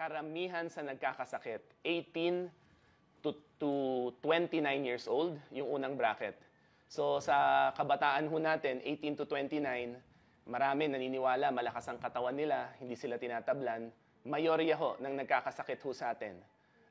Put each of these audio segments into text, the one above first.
karamihan sa nagkakasakit, 18 to, to 29 years old, yung unang bracket. So sa kabataan ho natin, 18 to 29, marami naniniwala, malakas ang katawan nila, hindi sila tinatablan. Mayorya ho ng nagkakasakit ho sa atin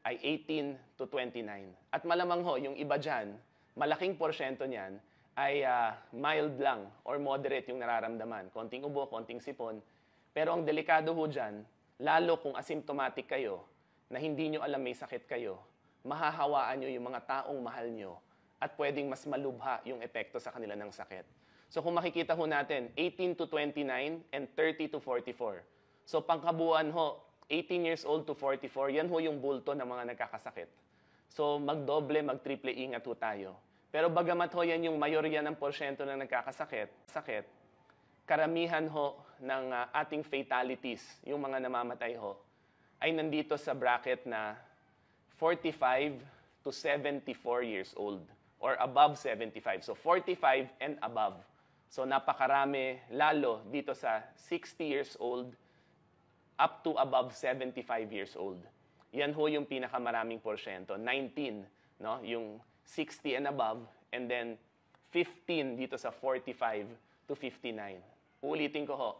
ay 18 to 29. At malamang ho, yung iba dyan, malaking porsyento niyan ay uh, mild lang or moderate yung nararamdaman. Konting ubo, konting sipon. Pero ang delikado ho dyan, lalo kung asymptomatic kayo, na hindi nyo alam may sakit kayo, mahahawaan nyo yung mga taong mahal nyo at pwedeng mas malubha yung epekto sa kanila ng sakit. So kung makikita ho natin, 18 to 29 and 30 to 44. So pangkabuuan ho, 18 years old to 44, yan ho yung bulto ng mga nagkakasakit. So magdoble, magtriple ingat ho tayo. Pero bagamat ho yan yung mayorya ng porsyento ng nagkakasakit, sakit, karamihan ho ng uh, ating fatalities, yung mga namamatay ho, ay nandito sa bracket na 45 to 74 years old or above 75. So 45 and above. So napakarami lalo dito sa 60 years old up to above 75 years old. Yan ho yung pinakamaraming porsyento, 19, no? Yung 60 and above and then 15 dito sa 45 to 59. Uulitin ko ho,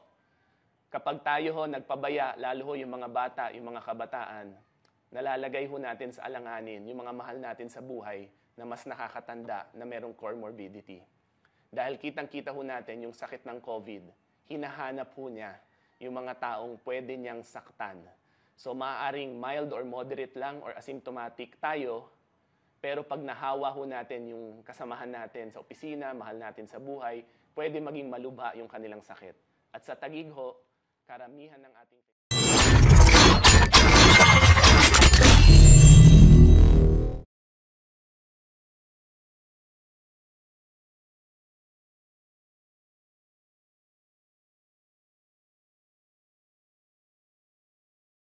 kapag tayo ho nagpabaya, lalo ho yung mga bata, yung mga kabataan, nalalagay ho natin sa alanganin yung mga mahal natin sa buhay na mas nakakatanda na merong core morbidity. Dahil kitang-kita ho natin yung sakit ng COVID, hinahanap ho niya yung mga taong pwede niyang saktan. So maaaring mild or moderate lang or asymptomatic tayo, pero pag nahawa ho natin yung kasamahan natin sa opisina, mahal natin sa buhay, pwede maging malubha yung kanilang sakit. At sa tagig ho, karamihan ng ating...